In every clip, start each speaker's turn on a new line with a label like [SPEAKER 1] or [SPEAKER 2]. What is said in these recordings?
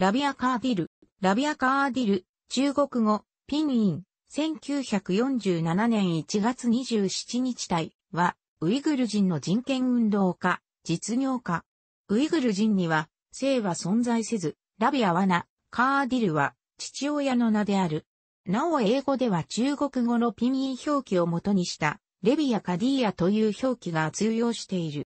[SPEAKER 1] ラビアカーディル、ラビアカーディル、中国語、ピンイン、1947年1月27日体は、ウイグル人の人権運動家、実業家。ウイグル人には、姓は存在せず、ラビアはな、カーディルは、父親の名である。なお英語では中国語のピンイン表記を元にした、レビア・カディアという表記が通用している。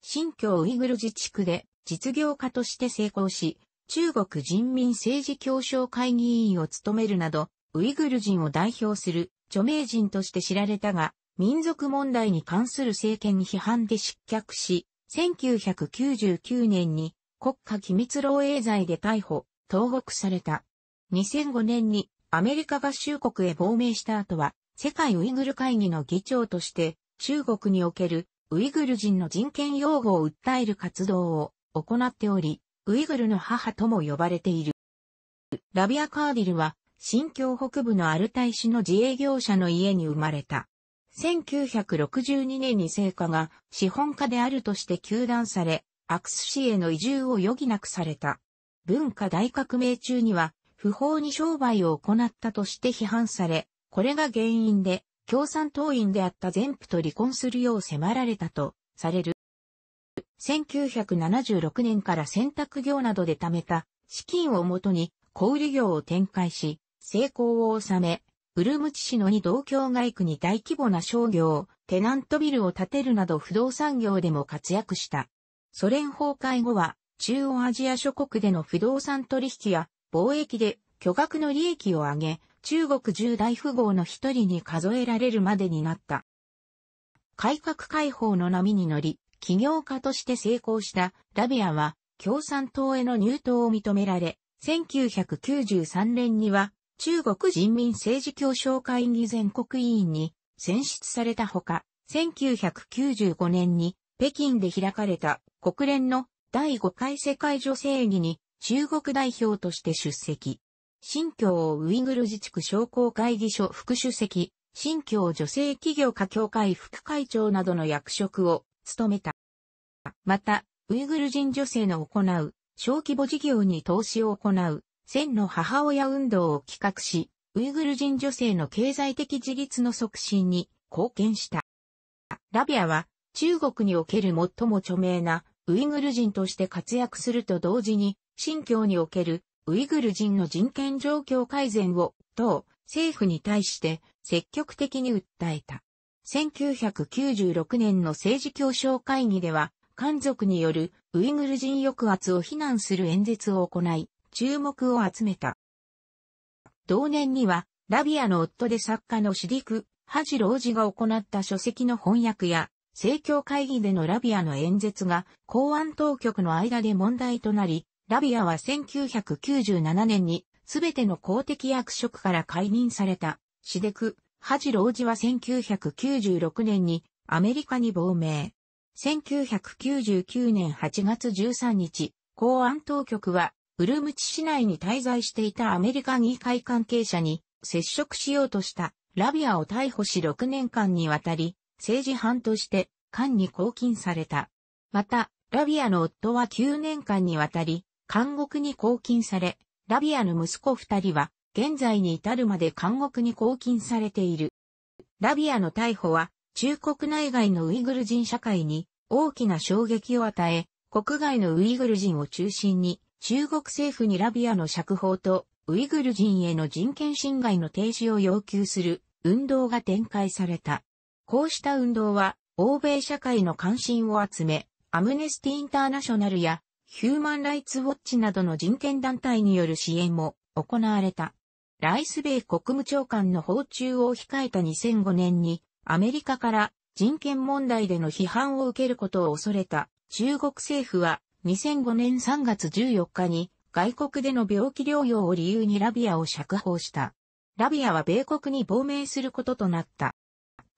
[SPEAKER 1] 新疆ウイグル自治区で実業家として成功し、中国人民政治協商会議委員を務めるなど、ウイグル人を代表する著名人として知られたが、民族問題に関する政権批判で失脚し、1999年に国家機密漏洩罪で逮捕、投獄された。2005年にアメリカ合衆国へ亡命した後は、世界ウイグル会議の議長として、中国におけるウイグル人の人権擁護を訴える活動を行っており、ウイグルの母とも呼ばれている。ラビア・カーディルは、新疆北部のアルタイ市の自営業者の家に生まれた。1962年に成果が資本家であるとして休断され、アクス市への移住を余儀なくされた。文化大革命中には、不法に商売を行ったとして批判され、これが原因で、共産党員であった全部と離婚するよう迫られたとされる。1976年から洗濯業などで貯めた資金をもとに小売業を展開し、成功を収め、ウルムチ市の二道郷外区に大規模な商業、テナントビルを建てるなど不動産業でも活躍した。ソ連崩壊後は、中央アジア諸国での不動産取引や貿易で巨額の利益を上げ、中国十大富豪の一人に数えられるまでになった。改革開放の波に乗り、起業家として成功したラビアは共産党への入党を認められ、1993年には中国人民政治協商会議全国委員に選出されたほか、1995年に北京で開かれた国連の第5回世界女性議に中国代表として出席。新疆ウイグル自治区商工会議所副主席、新疆女性企業家協会副会長などの役職を務めた。また、ウイグル人女性の行う小規模事業に投資を行う、千の母親運動を企画し、ウイグル人女性の経済的自立の促進に貢献した。ラビアは中国における最も著名なウイグル人として活躍すると同時に、新疆におけるウイグル人の人権状況改善を党政府に対して積極的に訴えた。1996年の政治協商会議では漢族によるウイグル人抑圧を非難する演説を行い、注目を集めた。同年には、ラビアの夫で作家のシディク・ハジロージが行った書籍の翻訳や、政教会議でのラビアの演説が公安当局の間で問題となり、ラビアは1997年に全ての公的役職から解任された。シデク・ハジロージは1996年にアメリカに亡命。1999年8月13日、公安当局は、ウルムチ市内に滞在していたアメリカ議会関係者に接触しようとしたラビアを逮捕し6年間にわたり、政治犯として官に拘禁された。また、ラビアの夫は9年間にわたり、監獄に拘禁され、ラビアの息子2人は現在に至るまで監獄に拘禁されている。ラビアの逮捕は中国内外のウイグル人社会に大きな衝撃を与え、国外のウイグル人を中心に、中国政府にラビアの釈放とウイグル人への人権侵害の停止を要求する運動が展開された。こうした運動は欧米社会の関心を集め、アムネスティ・インターナショナルやヒューマン・ライツ・ウォッチなどの人権団体による支援も行われた。ライス米国務長官の訪中を控えた2005年にアメリカから人権問題での批判を受けることを恐れた中国政府は2005年3月14日に外国での病気療養を理由にラビアを釈放した。ラビアは米国に亡命することとなった。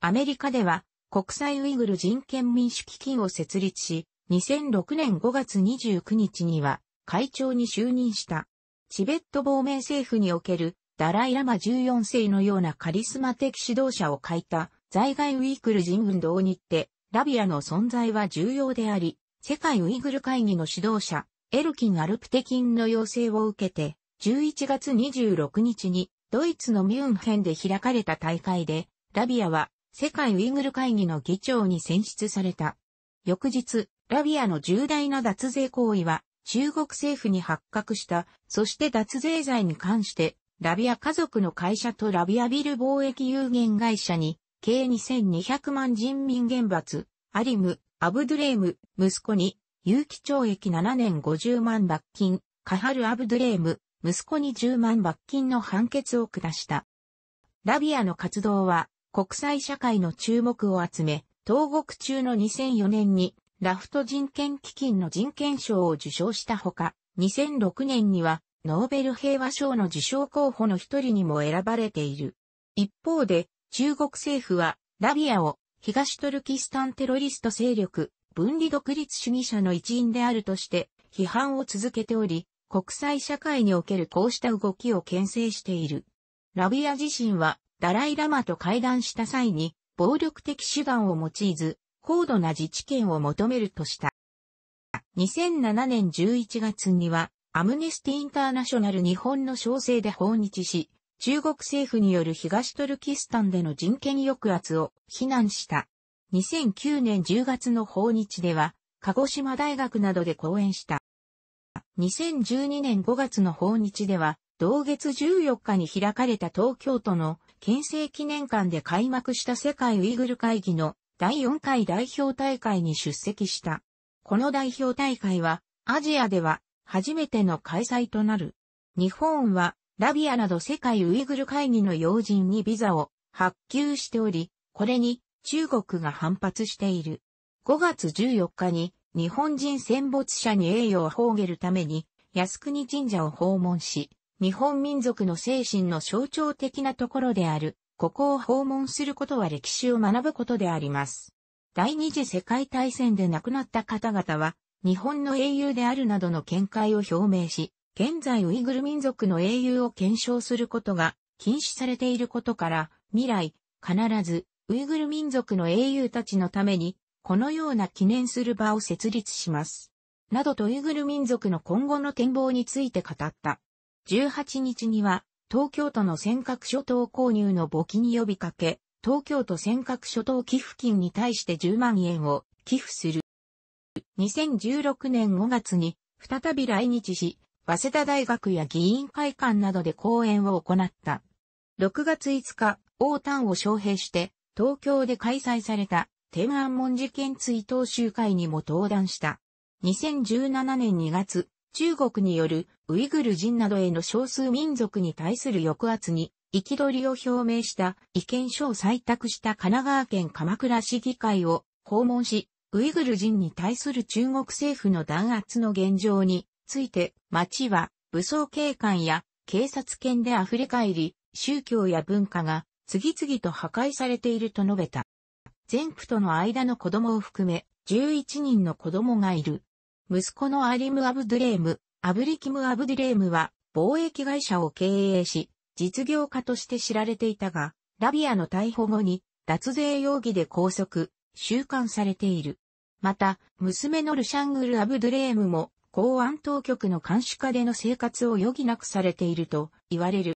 [SPEAKER 1] アメリカでは国際ウイグル人権民主基金を設立し、2006年5月29日には会長に就任した。チベット亡命政府におけるダライラマ14世のようなカリスマ的指導者を欠いた在外ウイグル人運動にて、ラビアの存在は重要であり、世界ウイグル会議の指導者、エルキン・アルプテキンの要請を受けて、11月26日にドイツのミュンヘンで開かれた大会で、ラビアは世界ウイグル会議の議長に選出された。翌日、ラビアの重大な脱税行為は中国政府に発覚した、そして脱税罪に関して、ラビア家族の会社とラビアビル貿易有限会社に計2200万人民原罰、アリム、アブドゥレーム、息子に、有期懲役7年50万罰金、カハル・アブドゥレーム、息子に10万罰金の判決を下した。ラビアの活動は、国際社会の注目を集め、投獄中の2004年に、ラフト人権基金の人権賞を受賞したほか、2006年には、ノーベル平和賞の受賞候補の一人にも選ばれている。一方で、中国政府は、ラビアを東トルキスタンテロリスト勢力、分離独立主義者の一員であるとして批判を続けており、国際社会におけるこうした動きを牽制している。ラビア自身はダライラマと会談した際に暴力的手段を用いず、高度な自治権を求めるとした。2007年11月にはアムネスティ・インターナショナル日本の小生で訪日し、中国政府による東トルキスタンでの人権抑圧を非難した。2009年10月の訪日では、鹿児島大学などで講演した。2012年5月の訪日では、同月14日に開かれた東京都の県政記念館で開幕した世界ウイグル会議の第4回代表大会に出席した。この代表大会はアジアでは初めての開催となる。日本はラビアなど世界ウイグル会議の要人にビザを発給しており、これに中国が反発している。5月14日に日本人戦没者に栄誉を褒げるために靖国神社を訪問し、日本民族の精神の象徴的なところである、ここを訪問することは歴史を学ぶことであります。第二次世界大戦で亡くなった方々は、日本の英雄であるなどの見解を表明し、現在ウイグル民族の英雄を検証することが禁止されていることから、未来、必ず、ウイグル民族の英雄たちのために、このような記念する場を設立します。などとウイグル民族の今後の展望について語った。18日には、東京都の尖閣諸島購入の募金に呼びかけ、東京都尖閣諸島寄付金に対して10万円を寄付する。2016年5月に、再び来日し、早稲田大学や議員会館などで講演を行った。6月5日、王丹を招聘して、東京で開催された天安門事件追悼集会にも登壇した。2017年2月、中国によるウイグル人などへの少数民族に対する抑圧に憤りを表明した意見書を採択した神奈川県鎌倉市議会を訪問し、ウイグル人に対する中国政府の弾圧の現状について、町は武装警官や警察犬で溢れ返り、宗教や文化が次々と破壊されていると述べた。全夫との間の子供を含め、11人の子供がいる。息子のアリム・アブドゥレーム、アブリキム・アブドゥレームは貿易会社を経営し、実業家として知られていたが、ラビアの逮捕後に脱税容疑で拘束、収監されている。また、娘のルシャングル・アブドゥレームも公安当局の監視下での生活を余儀なくされていると言われる。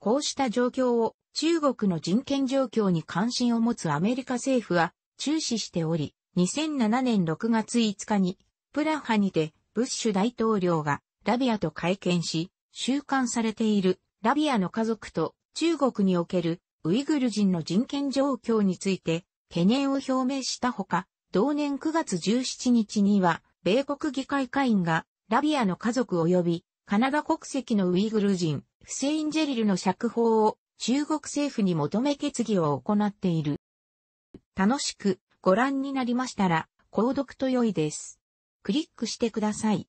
[SPEAKER 1] こうした状況を中国の人権状況に関心を持つアメリカ政府は注視しており、2007年6月5日にプラハにてブッシュ大統領がラビアと会見し、収監されているラビアの家族と中国におけるウイグル人の人権状況について懸念を表明したほか、同年9月17日には米国議会会員が、ラビアの家族及び、カナダ国籍のウイグル人、フセイン・ジェリルの釈放を、中国政府に求め決議を行っている。楽しくご覧になりましたら、購読と良いです。クリックしてください。